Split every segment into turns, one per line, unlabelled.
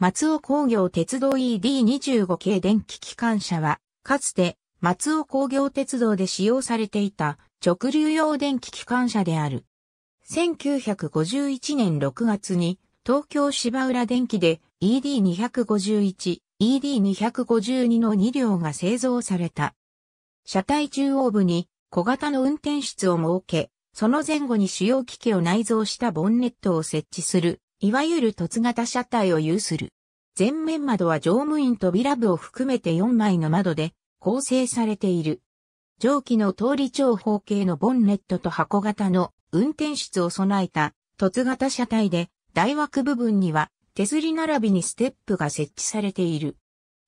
松尾工業鉄道 ED25 系電気機関車は、かつて松尾工業鉄道で使用されていた直流用電気機関車である。1951年6月に東京芝浦電機で ED251、ED252 の2両が製造された。車体中央部に小型の運転室を設け、その前後に主要機器を内蔵したボンネットを設置するいわゆる凸型車体を有する。前面窓は乗務員扉部を含めて4枚の窓で構成されている。上記の通り長方形のボンネットと箱型の運転室を備えた凸型車体で大枠部分には手すり並びにステップが設置されている。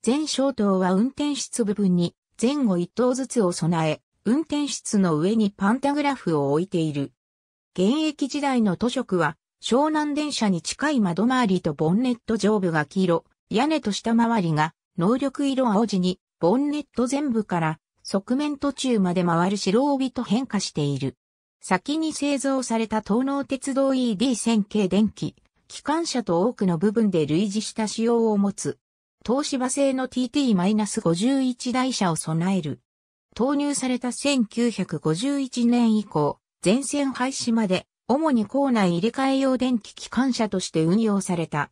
全小灯は運転室部分に前後一灯ずつを備え、運転室の上にパンタグラフを置いている。現役時代の図食は湘南電車に近い窓周りとボンネット上部が黄色、屋根と下周りが能力色青地に、ボンネット全部から側面途中まで回る白帯と変化している。先に製造された東能鉄道 ED1000 系電気、機関車と多くの部分で類似した仕様を持つ。東芝製の TT-51 台車を備える。投入された1951年以降、全線廃止まで主に校内入れ替え用電気機関車として運用された。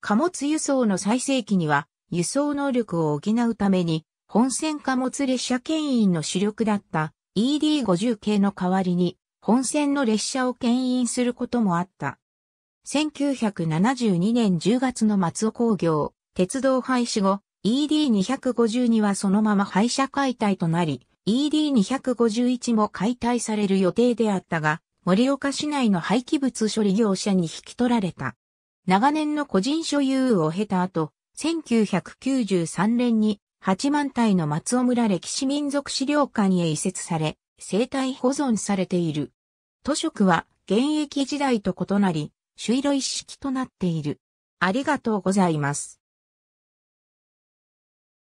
貨物輸送の最盛期には、輸送能力を補うために、本線貨物列車牽引の主力だった ED50 系の代わりに、本線の列車を牽引することもあった。1972年10月の松尾工業、鉄道廃止後、ED252 はそのまま廃車解体となり、ED251 も解体される予定であったが、盛岡市内の廃棄物処理業者に引き取られた。長年の個人所有を経た後、1993年に8万体の松尾村歴史民族資料館へ移設され、生態保存されている。図書区は現役時代と異なり、朱色一式となっている。ありがとうございます。